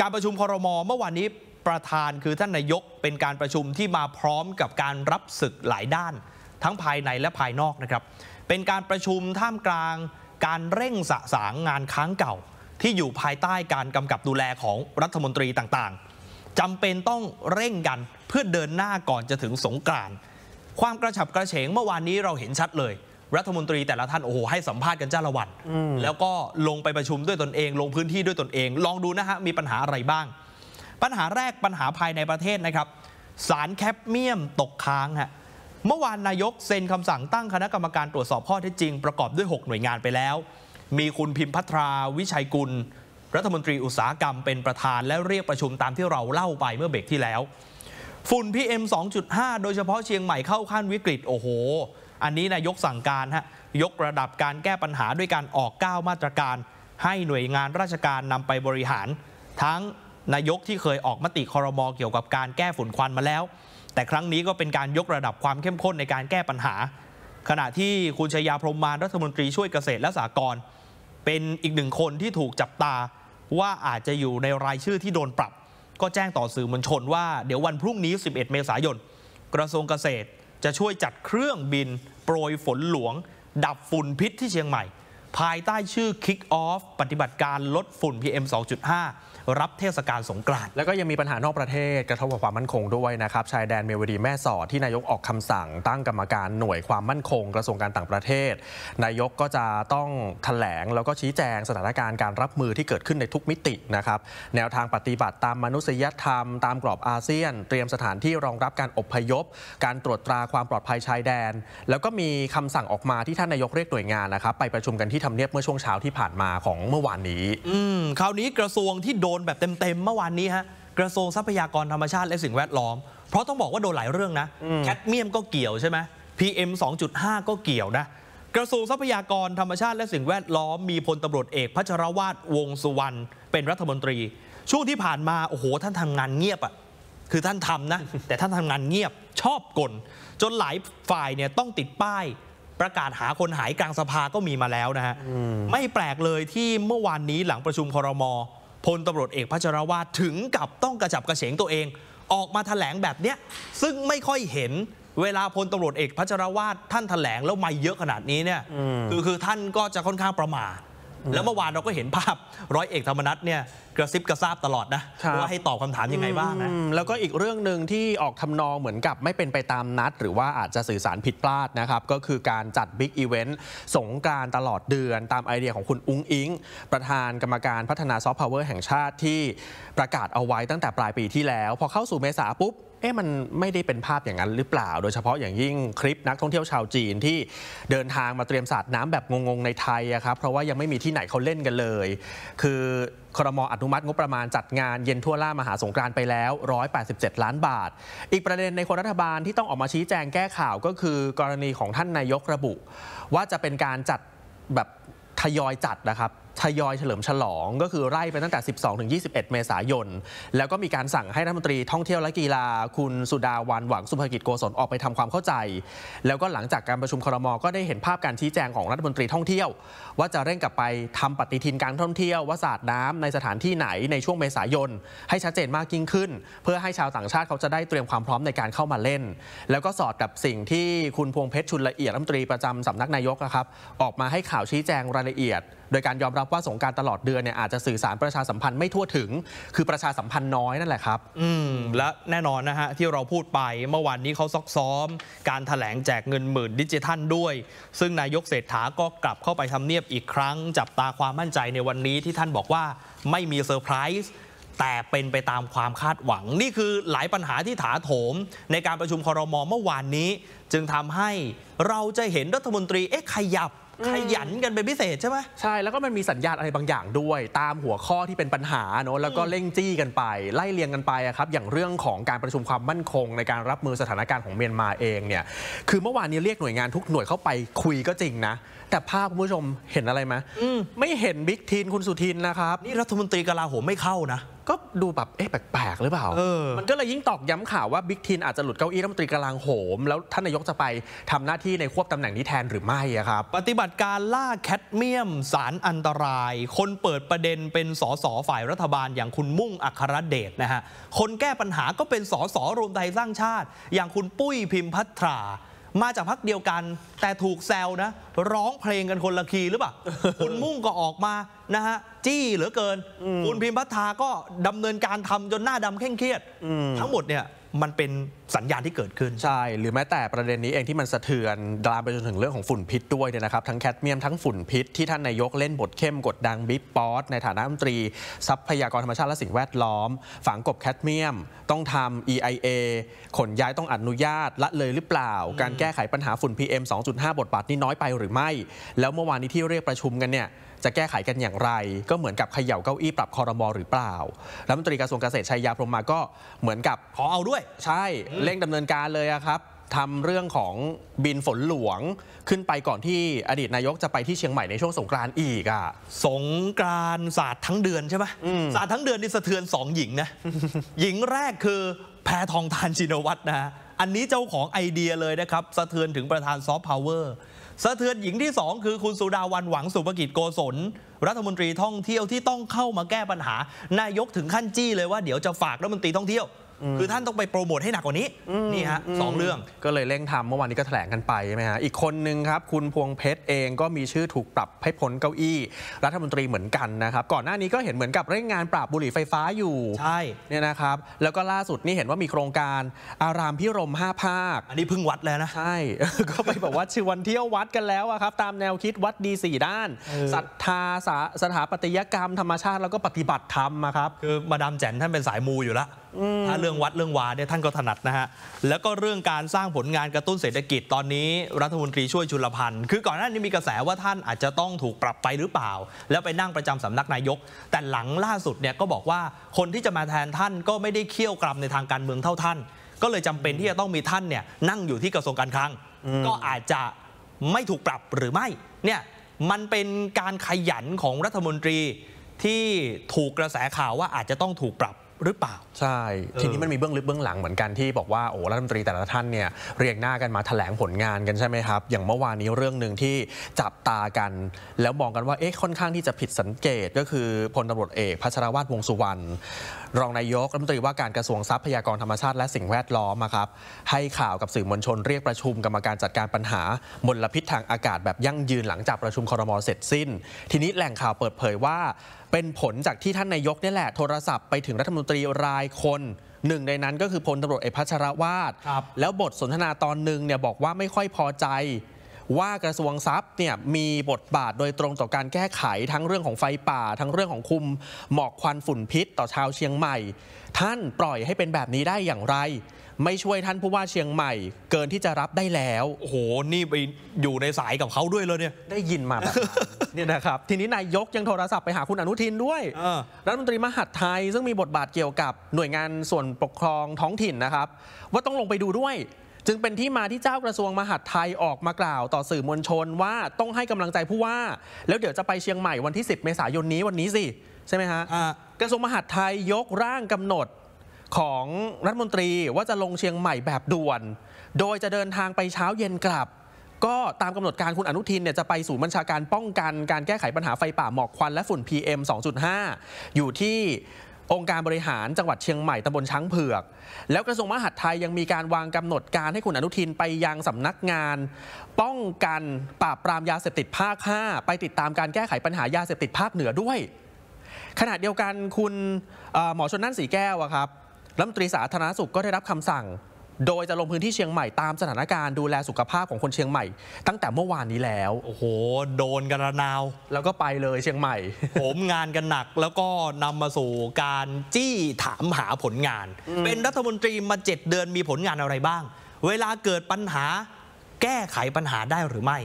การประชุมคอรมอเมื่อวานนี้ประธานคือท่านนายกเป็นการประชุมที่มาพร้อมกับการรับศึกหลายด้านทั้งภายในและภายนอกนะครับ เป็นการประชุมท่ามกลาง การเร่งสะสางงานค้างเก่า ที่อยู่ภายใต้การกำกับดูแลของรัฐมนตรีต่างๆจำเป็นต้องเร่งกันเพื่อเดินหน้าก่อนจะถึงสงกรานต์ความกระฉับกระเฉงเมื่อวานนี้เราเห็นชัดเลยรัฐมนตรีแต่ละท่านโอ้โหให้สัมภาษณ์กันจ้าละวันแล้วก็ลงไปประชุมด้วยตนเอง ลงพื้นที่ด้วยตนเอง ลองดูนะฮะ มีปัญหาอะไรบ้าง ปัญหาแรกปัญหาภายในประเทศนะครับ สารแคปเมียมตกค้างฮะเมื่อวานนายก เซ็นคำสั่งตั้งคณะกรรมการตรวจสอบข้อเท็จจริงประกอบด้วย 6 หน่วยงานไปแล้ว มีคุณพิมพัทราวิชัยกุล รัฐมนตรีอุตสาหกรรมเป็นประธานและเรียกประชุมตามที่เราเล่าไปเมื่อเบรกที่แล้วฝุ่น PM 2.5โดยเฉพาะเชียงใหม่เข้าขั้นวิกฤตโอ้โหอันนี้นายกสั่งการฮะ ยกระดับการแก้ปัญหาด้วยการออก9มาตรการ ให้หน่วยงานราชการนำไปบริหาร ทั้งนายกที่เคยออกมติคอรมอเกี่ยวกับการแก้ฝุ่นควันมาแล้ว แต่ครั้งนี้ก็เป็นการยกระดับความเข้มข้นในการแก้ปัญหา ขณะที่คุณชยาพรมมานรัฐมนตรีช่วยเกษตรและสหกรณ์เป็นอีกหนึ่งคนที่ถูกจับตาว่าอาจจะอยู่ในรายชื่อที่โดนปรับ ก็แจ้งต่อสื่อมวลชน ว่าเดี๋ยววันพรุ่งนี้ 11 เมษายนกระทรวงเกษตรจะช่วยจัดเครื่องบิน โปรยฝนหลวง ดับฝุ่นพิษที่เชียงใหม่ภายใต้ชื่อ Kick Off ปฏิบัติการลดฝุ่น PM 2.5 รับเทศกาลสงกรานต์ แล้วก็ยังมีปัญหานอกประเทศกระทบกับความมั่นคงด้วยนะครับ ชายแดนเมวดีแม่สอด ที่นายกออกคำสั่ง ตั้งกรรมการหน่วยความมั่นคงกระทรวงการต่างประเทศ นายกก็จะต้องแถลง แล้วก็ชี้แจงสถานการณ์การรับมือที่เกิดขึ้นในทุกมิตินะครับ แนวทางปฏิบัติตามมนุษยธรรมตามกรอบอาเซียน เตรียมสถานที่รองรับการอบพยพ การตรวจตราความปลอดภัยชายแดน แล้วก็มีคำสั่งออกมาที่ท่านนายกเรียกหน่วยงานนะครับไปประชุมกันที่ที่ทำเนียบเมื่อช่วงเช้าที่ผ่านมาของเมื่อวานนี้ อืมคราวนี้กระทรวงที่โดนแบบเต็มๆเมื่อวานนี้ฮะ กระทรวงทรัพยากรธรรมชาติและสิ่งแวดล้อม เพราะต้องบอกว่าโดนหลายเรื่องนะแคดเมียมก็เกี่ยวใช่ไหม PM 2.5 ก็เกี่ยวนะกระทรวงทรัพยากรธรรมชาติและสิ่งแวดล้อม มีพลตำรวจเอกพัชรวาทวงสุวรรณเป็นรัฐมนตรีช่วงที่ผ่านมาโอ้โหท่านทำงานเงียบอะ่ะคือท่านทำนะแต่ท่านทำงานเงียบชอบกลจนหลายฝ่ายเนี่ยต้องติดป้ายประกาศหาคนหายกลางสภาก็มีมาแล้วนะฮะ ไม่แปลกเลยที่เมื่อวานนี้หลังประชุมครมพลตำรวจเอกพัชรวาทถึงกับต้องกระจับกระเฉงตัวเอง ออกมาถแถลงแบบเนี้ยซึ่งไม่ค่อยเห็นเวลาพลตำรวจเอกพัชรวาทท่านถแถลงแล้วไม่เยอะขนาดนี้เนี่ยคือคือท่านก็จะค่อนข้างประมาทแล้วเมื่อวานเราก็เห็นภาพร้อยเอกธรรมนัฐเนี่ย กระซิบกระซาบตลอดนะว่าให้ตอบคำถามยังไงบ้างนะแล้วก็อีกเรื่องหนึ่งที่ออกทำนองเหมือนกับ ไม่เป็นไปตามนัด หรือว่าอาจจะสื่อสารผิดพลาดนะครับ ก็คือการจัดบิ๊กอีเวนต์สงการตลอดเดือน ตามไอเดียของคุณอุ้งอิงประธานกรรมการพัฒนาซอฟต์พาวเวอร์แห่งชาติที่ประกาศเอาไว้ตั้งแต่ปลายปีที่แล้ว พอเข้าสู่เมษาปุ๊บเอ๊ะมันไม่ได้เป็นภาพอย่างนั้นหรือเปล่า โดยเฉพาะอย่างยิ่งคลิปนักท่องเที่ยวชาวจีนที่เดินทางมาเตรียมสาดน้ำแบบงงๆในไทยะครับ เพราะว่ายังไม่มีที่ไหนเขาเล่นกันเลย คือครมอนุมัติ งบประมาณจัดงานเย็นทั่วล่า มหาสงกรานไปแล้ว 187 ล้านบาท อีกประเด็นในคนรัฐบาลที่ต้องออกมาชี้แจงแก้ข่าว ก็คือ กรณีของท่านนายกระบุ ว่าจะเป็นการจัดแบบทยอยจัดนะครับทยอยเฉลิมฉลองก็คือไล่ไปตั้งแต่ 12ถึง21 เมษายน แล้วก็มีการสั่งให้รัฐมนตรีท่องเที่ยวและกีฬาคุณสุดาวันหวังสุภกิจโกศลออกไปทำความเข้าใจ แล้วก็หลังจากการประชุมครม ก็ได้เห็นภาพการชี้แจงของรัฐมนตรีท่องเที่ยว ว่าจะเร่งกลับไปทำปฏิทินการท่องเที่ยวว่าศาสตร์น้ำในสถานที่ไหนในช่วงเมษายนให้ชัดเจนมากยิ่งขึ้น เพื่อให้ชาวต่างชาติเขาจะได้เตรียมความพร้อมในการเข้ามาเล่น แล้วก็สอดกับสิ่งที่คุณพวงเพชรชุนละเอียดรัฐมนตรีประจำสำนักนายกนะครับ ออกมาให้ข่าวชี้แจงรายละเอียดโดยการยอมรับว่าสงการตลอดเดือนเนี่ยอาจจะสื่อสารประชาสัมพันธ์ไม่ทั่วถึง คือประชาสัมพันธ์น้อยนั่นแหละครับ อืมและแน่นอนนะฮะที่เราพูดไปเมื่อวานนี้เขาซอกซ้อมการถแถลงแจกเงินหมื่นดิจิทัลด้วย ซึ่งนายกเศรษฐาก็กลับเข้าไปทำเนียบอีกครั้ง จับตาความมั่นใจในวันนี้ที่ท่านบอกว่าไม่มีเซอร์ไพรส์แต่เป็นไปตามความคาดหวัง นี่คือหลายปัญหาที่ถาโถม ในการประชุมคอรมอเมื่อวานนี้ จึงทำให้เราจะเห็นรัฐมนตรีเอ๊ะขยับขยันกันเป็นพิเศษใช่ไหมใช่ แล้วก็มันมีสัญญาณอะไรบางอย่างด้วย ตามหัวข้อที่เป็นปัญหาเนาะแล้วก็เร่งจี้กันไป ไล่เลียงกันไปครับ อย่างเรื่องของการประชุมความมั่นคง ในการรับมือสถานการณ์ของเมียนมาเองเนี่ย คือเมื่อวานนี้เรียกหน่วยงานทุกหน่วยเข้าไปคุยก็จริงนะ แต่ภาพคุณผู้ชมเห็นอะไรไหมไม่เห็นบิ๊กทีนคุณสุทินนะครับนี่รัฐมนตรีกลาโหมไม่เข้านะก็ดูแบบเอ๊ะแปลกๆหรือเปล่า มันก็เลยยิ่งตอกย้ำข่าวว่าบิ๊กทินอาจจะหลุดเก้าอี้รัฐมนตรีกลางโหม แล้วท่านนายกจะไปทำหน้าที่ในควบตำแหน่งนี้แทนหรือไม่อะครับ ปฏิบัติการล่าแคดเมียม สารอันตราย คนเปิดประเด็นเป็นสสฝ่ายรัฐบาล อย่างคุณมุ่งอัครเดชนะฮะ คนแก้ปัญหาก็เป็นสสรวมไทยสร้างชาติ อย่างคุณปุ้ยพิมพัทรามาจากพักเดียวกัน แต่ถูกแซวนะ ร้องเพลงกันคนละคีหรือเปล่าคุณมุ่งก็ออกมานะฮะ จี้เหลือเกินคุณพิมพ์พัฒนาก็ดำเนินการทำจนหน้าดำเคร่งเครียดทั้งหมดเนี่ย มันเป็นสัญญาณที่เกิดขึ้น ใช่ หรือแม้แต่ประเด็นนี้เองที่มันสะเทือนดามไปจนถึงเรื่องของฝุ่นพิษด้วยเนี่ยนะครับ ทั้งแคดเมียมทั้งฝุ่นพิษที่ท่านนายกเล่นบทเข้มกดดังบิ๊กป๊อตในฐานะรัฐมนตรีทรัพยากรธรรมชาติและสิ่งแวดล้อม ฝังกบแคดเมียม ต้องทำ EIA ขนย้ายต้องอนุญาตละเลยหรือเปล่า การแก้ไขปัญหาฝุ่น PM 2.5บทบาทนี่น้อยไปหรือไม่ แล้วเมื่อวานนี้ที่เรียกประชุมกันเนี่ยจะแก้ไขกันอย่างไร ก็เหมือนกับเขย่าเก้าอี้ปรับคอรมอหรือเปล่า รัฐมนตรีกระทรวงเกษตรชัยยาพรมมาก็เหมือนกับ ขอเอาด้วย ใช่เร่งดำเนินการเลยครับทำเรื่องของบินฝนหลวงขึ้นไปก่อนที่อดีตนายกจะไปที่เชียงใหม่ในช่วงสงกรานต์อีกอ่ะสงกรานต์ศาสตร์ทั้งเดือนใช่ไหมศาสตร์ทั้งเดือนนี่สะเทือนสองหญิงนะหญิงแรกคือแพทองทานชินวัตรนะอันนี้เจ้าของไอเดียเลยนะครับสะเทือนถึงประธานซอฟต์พาวเวอร์สะเทือนหญิงที่ 2 คือคุณสุดาวันหวังสุภกิจโกศลรัฐมนตรีท่องเที่ยวที่ต้องเข้ามาแก้ปัญหา นายกถึงขั้นจี้เลยว่าเดี๋ยวจะฝากรัฐมนตรีท่องเที่ยวคือท่านต้องไปโปรโมทให้หนักกว่านี้นี่ฮะสองเรื่องก็เลยเร่งทำเมื่อวานนี้ก็แถลงกันไปใช่ไหมฮะอีกคนนึงครับคุณพวงเพชรเองก็มีชื่อถูกปรับให้พ้นเก้าอี้รัฐมนตรีเหมือนกันนะครับก่อนหน้านี้ก็เห็นเหมือนกับเร่งงานปราบบุหรี่ไฟฟ้าอยู่ใช่เนี่ยนะครับ แล้วก็ล่าสุดนี่เห็นว่ามีโครงการอารามพิรมห้าภาค อันนี้พึ่งวัดแล้วนะใช่ก็ไปบอกว่าชื่อวันเที่ยววัดกันแล้วครับ ตามแนวคิดวัดดีสี่ด้านศรัทธาสถาปัตยกรรมธรรมชาติแล้วก็ปฏิบัติธรรมครับ คือมาดามแจนท่านเป็นสายมูอยู่แล้วถ้าเลืรื่องวัดเรื่องวาเนี่ยท่านก็ถนัดนะฮะแล้วก็เรื่องการสร้างผลงานกระตุ้นเศรษฐกิจตอนนี้รัฐมนตรีช่วยจุลพันธ์คือก่อนหน้านี้มีกระแสว่าท่านอาจจะต้องถูกปรับไปหรือเปล่า แล้วไปนั่งประจำสำนักนายก แต่หลังล่าสุดเนี่ยก็บอกว่าคนที่จะมาแทนท่านก็ไม่ได้เคี่ยวกรำในทางการเมืองเท่าท่าน ก็เลยจำเป็นที่จะต้องมีท่านเนี่ยนั่งอยู่ที่กระทรวงการคลังก็อาจจะไม่ถูกปรับหรือไม่เนี่ยมันเป็นการขยันของรัฐมนตรีที่ถูกกระแสข่าวว่าอาจจะต้องถูกปรับหรือเปล่าใช่ทีนี้มันมีเบื้องลึกเบื้องหลังเหมือนกันที่บอกว่าโอ้รัฐมนตรีแต่ละท่านเนี่ย เรียงหน้ากันมาถแถลงผลงานกันใช่ไหมครับ อย่างเมื่อวานนี้เรื่องหนึ่งที่จับตากัน แล้วมองกันว่าเอ๊ะค่อนข้างที่จะผิดสังเกตก็คือพลตำรวจเอกพัชรวาทวงสุวรรณรองนายกรัฐมนตรีว่าการกระทรวงทรัพยากรธรรมชาติและสิ่งแวดล้อมครับให้ข่าวกับสื่อมวลชน เรียกประชุมกรรมการจัดการปัญหา มลพิษทางอากาศแบบยั่งยืนหลังจากประชุมคอรมอเสร็จสิ้น ทีนี้แหล่งข่าวเปิดเผยว่าเป็นผลจากที่ท่านนายกนี่แหละโทรศัพท์ไปถึงรัฐมนตรีรายคน หนึ่งในนั้นก็คือพลตำรวจเอกพัชรวาทแล้วบทสนทนาตอนหนึ่งเนี่ยบอกว่าไม่ค่อยพอใจว่ากระทรวงทรัพย์เนี่ยมีบทบาทโดยตรงต่อการแก้ไขทั้งเรื่องของไฟป่าทั้งเรื่องของคุมหมอกควันฝุ่นพิษต่อชาวเชียงใหม่ ท่านปล่อยให้เป็นแบบนี้ได้อย่างไร ไม่ช่วยท่านผู้ว่าเชียงใหม่เกินที่จะรับได้แล้วโอ้โหนี่ไปอยู่ในสายกับเขาด้วยเลยเนี่ยได้ยินมาแบบนเนี่ยนะครับทีนี้นายกยังโทรศัพท์ไปหาคุณอนุทินด้วยรัฐมนตรีมหาดไทยซึ่งมีบทบาทเกี่ยวกับหน่วยงานส่วนปกครองท้องถิ่นนะครับ ว่าต้องลงไปดูด้วยจึงเป็นที่มาที่เจ้ากระทรวงมหาดไทยออกมากล่าวต่อสื่อมวลชนว่าต้องให้กำลังใจผู้ว่าแล้วเดี๋ยวจะไปเชียงใหม่วันที่ 10 เมษายนนี้วันนี้สิใช่ไหมฮะะกระทรวงมหาดไทยยกร่างกำหนดของรัฐมนตรีว่าจะลงเชียงใหม่แบบด่วน โดยจะเดินทางไปเช้าเย็นกลับ ก็ตามกำหนดการคุณอนุทินเนี่ยจะไปศูนย์บัญชาการป้องกันการแก้ไขปัญหาไฟป่าหมอกควัน และฝุ่น PM 2.5 อยู่ที่องค์การบริหารจังหวัดเชียงใหม่ตำบลช้างเผือก แล้วกระทรวงมหาดไทยยังมีการวางกำหนดการให้คุณอนุทินไปยังสำนักงาน ป้องกันปราบปรามยาเสพติดภาค 5 ไปติดตามการแก้ไขปัญหายาเสพติดภาคเหนือด้วย ขณะเดียวกันคุณหมอชนนั่นสีแก้วครับรัฐมนตรีสาธารณสุขก็ได้รับคำสั่งโดยจะลงพื้นที่เชียงใหม่ตามสถานการณ์ดูแลสุขภาพของคนเชียงใหม่ ตั้งแต่เมื่อวานนี้แล้ว โอ้โห โดนกระนาว แล้วก็ไปเลยเชียงใหม่ ผมงานกันหนักแล้วก็นำมาสู่การ จี้ถามหาผลงาน เป็นรัฐมนตรีมาเจ็ดเดือนมีผลงานอะไรบ้าง เวลาเกิดปัญหาแก้ไขปัญหาได้หรือไม่